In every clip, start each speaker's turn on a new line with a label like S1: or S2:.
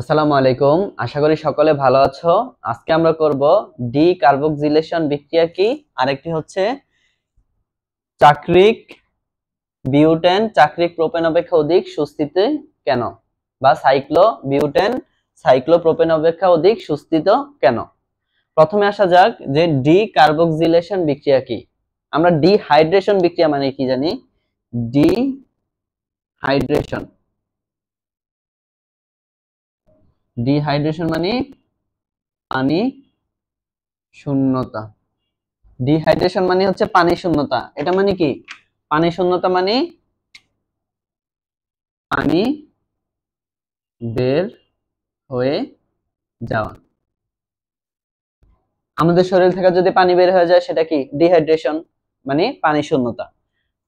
S1: আসসালামু আলাইকুম আশা করি সকলে ভালো আছো আজকে আমরা করব ডি কার্বক্সিলেশন বিক্রিয়া কি আরেকটি হচ্ছে চাকরিক বিউটেন চাকরিক প্রোপেন অপেক্ষা অধিক সুস্থিত কেন বা সাইক্লো বিউটেন সাইক্লো প্রোপেন অপেক্ষা অধিক সুস্থিত কেন প্রথমে আসা যাক যে ডি কার্বক্সিলেশন বিক্রিয়া কি আমরা ডিহাইড্রেশন বিক্রিয়া মানে কি জানি ডিহাইড্রেশন ডিহাইড্রেশন মানে পানি শূন্যতা ডিহাইড্রেশন মানে হচ্ছে পানি শূন্যতা এটা মানে কি পানি শূন্যতা মানে পানি বের হয়ে যাওয়া আমাদের শরীর থেকে যদি পানি বের হয়ে যায় সেটা কি ডিহাইড্রেশন মানে পানি শূন্যতা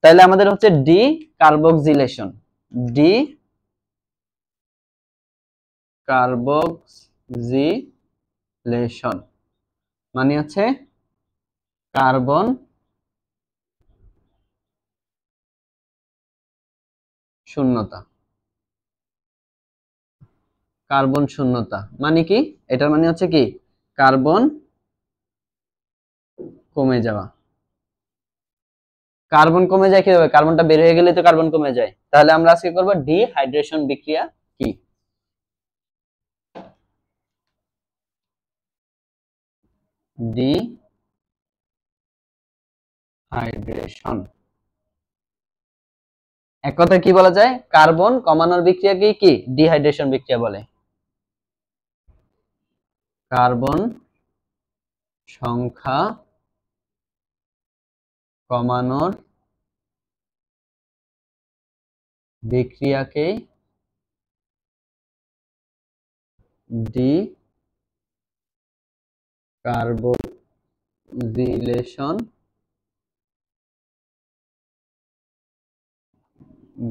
S1: তাহলে আমাদের হচ্ছে ডি কার্বক্সিলেশন ডি কার্বক্সিলেশন
S2: মানে হচ্ছে কার্বন শূন্যতা কার্বন শূন্যতা মানে কি
S1: এটার মানে হচ্ছে কি কার্বন কমে যাওয়া কার্বন কমে যায় কিভাবে কার্বনটা বের হয়ে গেলে তো কার্বন কমে যায় তাহলে আমরা আজকে
S2: করবো ডিহাইড্রেশন বিক্রিয়া ডিহাইড্রেশন এক কথা কি বলা যায়
S1: কার্বন কমানোর বিক্রিয়াকে কি ডিহাইড্রেশন বিক্রিয়া বলে
S2: কার্বন সংখ্যা কমানোর বিক্রিয়াকে ডি কার্বক্সিলেশন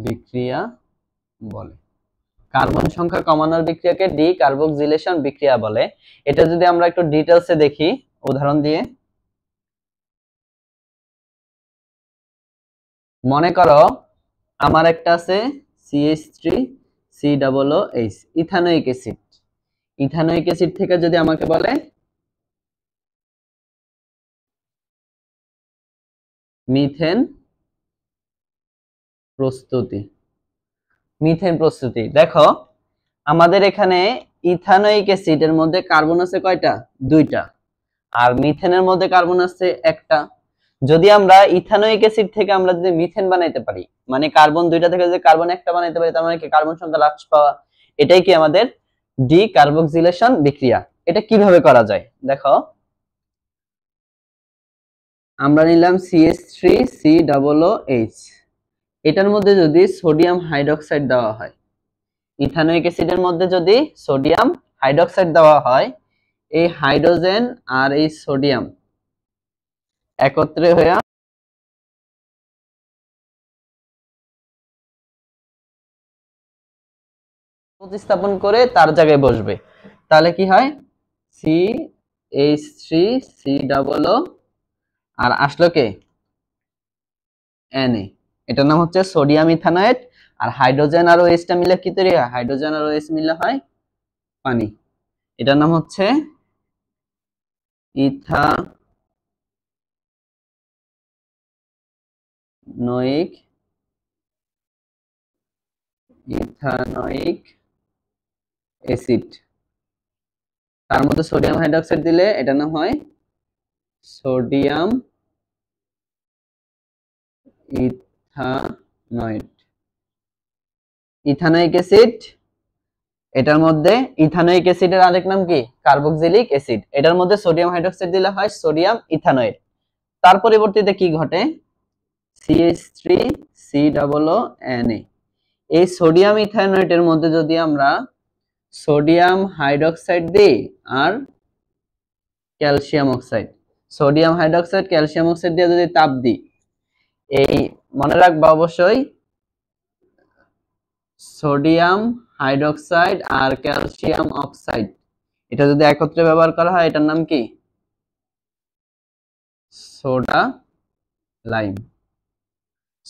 S2: বিক্রিয়া
S1: বলে কার্বন সংখ্যা কমানোর বিক্রিয়াকে ডি কার্বক্সিলেশন বিক্রিয়া বলে এটা যদি আমরা একটু ডিটেলসে দেখি উদাহরণ দিয়ে মনে করো আমার একটা আছে CH three C double O H ethanoic acid ethanoic acid
S2: থেকে যদি আমাকে বলে মিথেন প্রস্তুতি
S1: মিথেন প্রস্তুতি দেখো আমাদের এখানে ইথানোয়িক এর মধ্যে কার্বন আছে কয়টা দুইটা আর মিথেনের মধ্যে কার্বন আছে একটা যদি আমরা ইথানোয়িক অ্যাসিড থেকে আমরা যদি মিথেন বানাইতে পারি মানে কার্বন দুইটা থেকে যদি কার্বন একটা বানাইতে পারি তার মানে কি কার্বন সংখ্যা হ্রাস পাওয়া এটাই কি আমাদের ডি কার্বক্সিলেশন বিক্রিয়া এটা কিভাবে করা যায় দেখো আমরা নিলাম CS three C double H এটার মধ্যে যদি সোডিয়াম হাইড্রক্সাইড দেওয়া হয় ইথানোয়িক অ্যাসিডের মধ্যে যদি সোডিয়াম হাইড্রক্সাইড দেওয়া
S2: হয় এই হাইড্রোজেন আর এই সোডিয়াম একত্রে হয়ে প্রতিস্থাপন করে তার জায়গায় বসবে তাহলে কি হয়
S1: C H three C double O আর আসলো কে এনএ এটার নাম হচ্ছে সোডিয়াম ইথানয়েট আর হাইড্রোজেন আর ওয়েসটা মিলে কি তৈরি হয় হাইড্রোজেন আর ওয়েস মিলে হয় পানি এটার নাম
S2: হচ্ছে ইথা নয়িক ইথানয়িক অ্যাসিড
S1: তার মধ্যে সোডিয়াম হাইড্রোক্সাইড দিলে এটা নাম হয় সোডিয়াম ইথানয়েড ইথানোয়িক অ্যাসিড এটার মধ্যে ইথানোয়িক অ্যাসিডের আরেক নাম কি কার্বক্সিলিক অ্যাসিড এটার মধ্যে সোডিয়াম হাইড্রোক্সাইড দিলে হয় সোডিয়াম তার কি ঘটে এই সোডিয়াম মধ্যে যদি আমরা সোডিয়াম হাইড্রোক্সাইড দিই আর calcium oxide sodium hydroxide calcium oxide দিয়ে যদি তাপ দিই এই মনে রাখবা অবশ্যই সোডিয়াম হাইড্রোক্সাইড আর ক্যালসিয়াম অক্সাইড এটা যদি একত্রে ব্যবহার করা হয় এটার নাম কি soda lime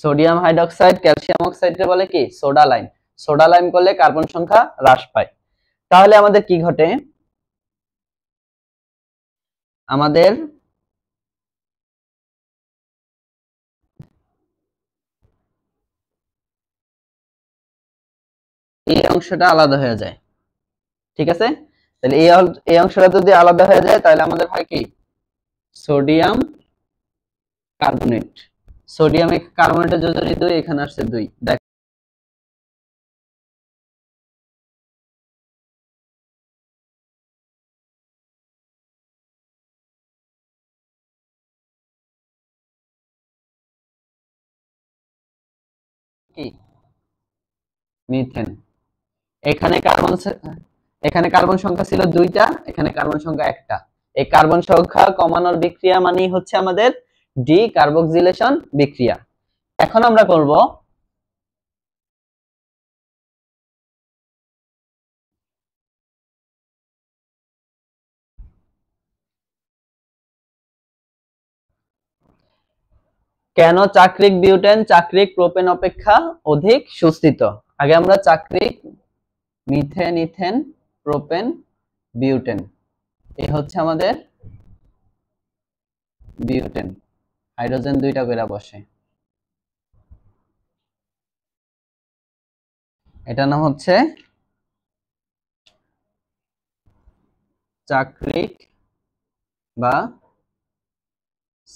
S1: sodium hydroxide calcium অক্সাইডকে বলে কি সোডা লাইম সোডা লাইম করলে কার্বন সংখ্যা হ্রাস পায় তাহলে আমাদের কি ঘটে
S2: আমাদের এই অংশটা আলাদা হয়ে যায় ঠিক আছে তাহলে এই
S1: এই অংশটা যদি আলাদা হয়ে যায় তাহলে আমাদের হয় কি সোডিয়াম
S2: কার্বনেট সোডিয়াম কার্বনেটের যোজনী দুই এখানে আসছে দুই দেখ মিথেন এখানে কার্বন এখানে কার্বন সংখ্যা ছিল দুইটা
S1: এখানে কার্বন সংখ্যা একটা এই কার্বন সংখ্যা কমানোর বিক্রিয়া মানেই হচ্ছে আমাদের ডি
S2: কার্বক্সিলেশন বিক্রিয়া এখন আমরা করব
S1: কেন চাকরিক বিউটেন চাকরিক প্রোপেন অপেক্ষা অধিক সুস্থিত আগে আমরা চাকরিক মিথেন ইথেন প্রোপেন বিউটেন এই হচ্ছে আমাদের বিউটেন হাইড্রোজেন দুইটা করে বসে এটা নাম হচ্ছে চাকরিক বা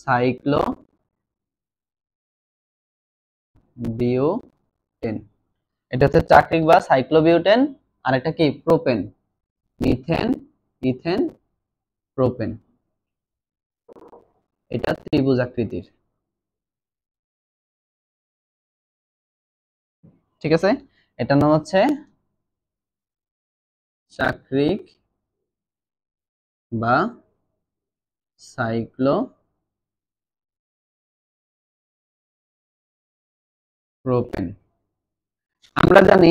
S1: সাইক্লো বিউটেন এটা হচ্ছে চাকরিক বা সাইক্লোবিউটেন আর এটা কি প্রোপেন মিথেন
S2: ইথেন প্রোপেন এটা ত্রিভুজ আকৃতির ঠিক আছে এটা নাম হচ্ছে চাকরিক বা সাইক্লো প্রোপেন
S1: আমরা জানি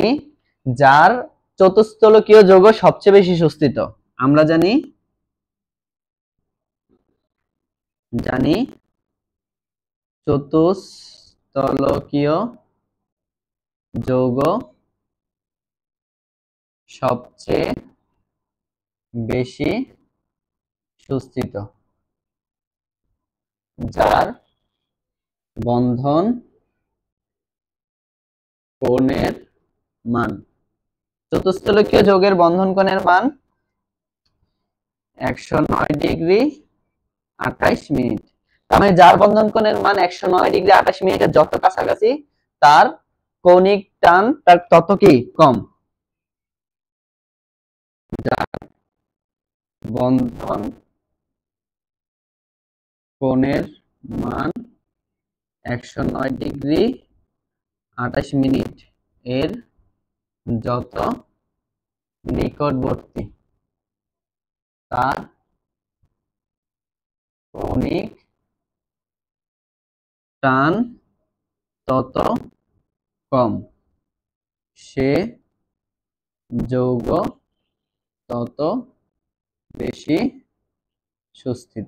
S1: যার চতুস্থলকীয় যৌগ সবচেয়ে বেশি সুস্থিত আমরা জানি জানি চতুস্থলকীয় যৌগ
S2: সবচেয়ে বেশি সুস্থিত যার বন্ধন কোণের
S1: মান চতুস্থলকীয় যোগের বন্ধন কোণের মান একশো নয় ডিগ্রি আঠাইশ মিনিট তার মানে যার বন্ধন কোণের মান একশো নয় ডিগ্রি আঠাশ মিনিটের যত কাছাকাছি তার কৌণিক টান তার
S2: তত কি কম বন্ধন কোণের মান
S1: একশো নয় ডিগ্রি আঠাশ মিনিট এর
S2: যত নিকটবর্তী তার কৌণিক টান তত কম
S1: সে যৌগ তত বেশি সুস্থিত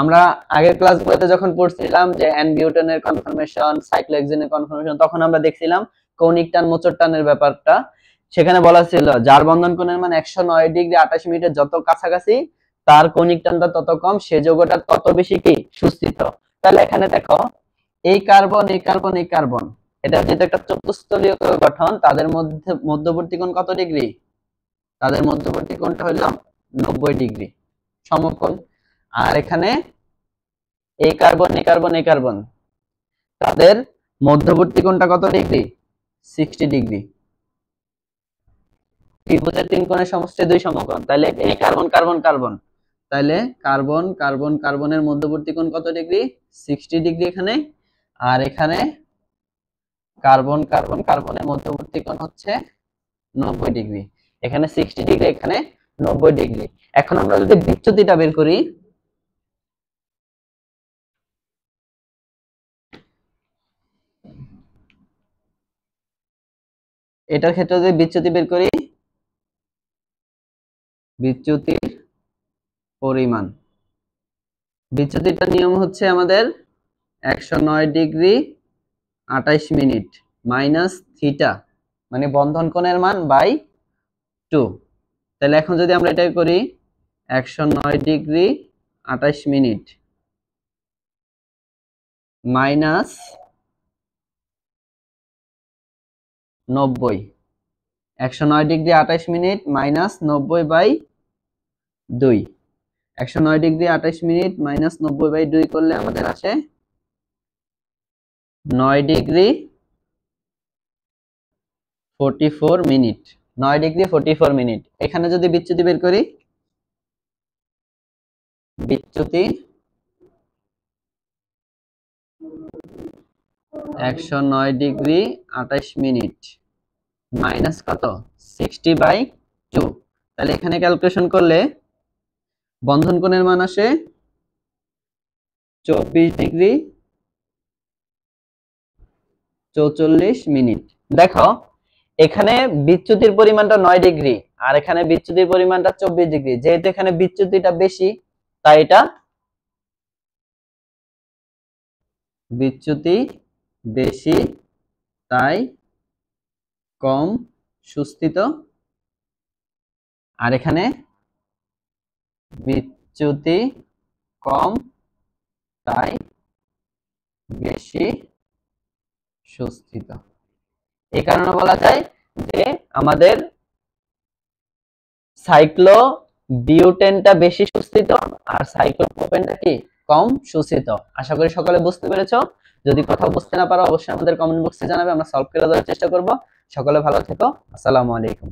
S1: আমরা আগের ক্লাসগুলোতে যখন পড়ছিলাম যে অ্যানবিউটনের কনফার্মেশন সাইক্লোএক্সিনের কনফার্মেশন তখন আমরা দেখছিলাম কৌণিক টান মোচর টানের ব্যাপারটা সেখানে বলা ছিল যার বন্ধন কোণের মান একশো নয় ডিগ্রি আঠাশ মিনিটের যত কাছাকাছি তার কৌণিক টানটা তত কম সে যোগটা তত বেশি কি সুস্থিত তাহলে এখানে দেখো এই কার্বন এই কার্বন এই কার্বন এটা যেহেতু একটা চতুস্থলীয় গঠন তাদের মধ্যে মধ্যবর্তী কোণ কত ডিগ্রি তাদের মধ্যবর্তী কোণটা হইল নব্বই ডিগ্রি সমকোণ আর এখানে এই কার্বন এই কার্বন এই কার্বন তাদের মধ্যবর্তী কোণটা কত ডিগ্রি সিক্সটি ডিগ্রি ত্রিভুজের তিন কোণের সমষ্টি দুই সমকোণ তাহলে এই কার্বন কার্বন কার্বন তাহলে কার্বন কার্বন কার্বনের মধ্যবর্তী কোণ কত ডিগ্রি সিক্সটি ডিগ্রি এখানে আর এখানে কার্বন কার্বন কার্বনের মধ্যবর্তী কোণ হচ্ছে নব্বই ডিগ্রি এখানে সিক্সটি ডিগ্রি এখানে নব্বই ডিগ্রি এখন আমরা যদি বিচ্যুতিটা বের করি
S2: এটার ক্ষেত্রে যদি বিচ্যুতি বের করি
S1: বিচ্যুতির পরিমাণ বিচ্যুতিটার নিয়ম হচ্ছে আমাদের একশো নয় ডিগ্রি আঠাইশ মিনিট মাইনাস থিটা মানে বন্ধন কোণের মান বাই টু তাহলে এখন যদি আমরা এটা করি একশো নয় ডিগ্রি আঠাইশ মিনিট মাইনাস নব্বই একশো নয় ডিগ্রি আঠাশ মিনিট মাইনাস নব্বই বাই দুই একশো নয় ডিগ্রি আঠাশ মিনিট মাইনাস নব্বই বাই দুই করলে আমাদের আছে নয় ডিগ্রি ফোরটি ফোর মিনিট নয় ডিগ্রি ফোরটি ফোর মিনিট এখানে যদি বিচ্যুতি বের করি বিচ্যুতি একশো নয় ডিগ্রি আঠাশ মিনিট মাইনাস কত সিক্সটি বাই টু তাহলে এখানে ক্যালকুলেশন করলে বন্ধন কোণের মান আসে চব্বিশ ডিগ্রি চৌচল্লিশ মিনিট দেখো এখানে বিচ্যুতির পরিমাণটা নয় ডিগ্রি আর এখানে বিচ্যুতির পরিমাণটা চব্বিশ ডিগ্রি যেহেতু এখানে বিচ্যুতিটা বেশি তাই এটা বিচ্যুতি বেশি তাই কম সুস্থিত আর এখানে বিচ্যুতি কম তাই বেশি সুস্থিত এ কারণে বলা যায় যে আমাদের সাইক্লো বিউটেনটা বেশি সুস্থিত আর সাইক্লোপেনটা কি কম সুস্থিত আশা করি সকলে বুঝতে পেরেছ যদি কথা বুঝতে না পারো অবশ্যই আমাদের কমেন্ট বক্সে জানাবে আমরা সলভ করে দেওয়ার চেষ্টা
S2: করবো সকলে ভালো থেকো আসসালামু আলাইকুম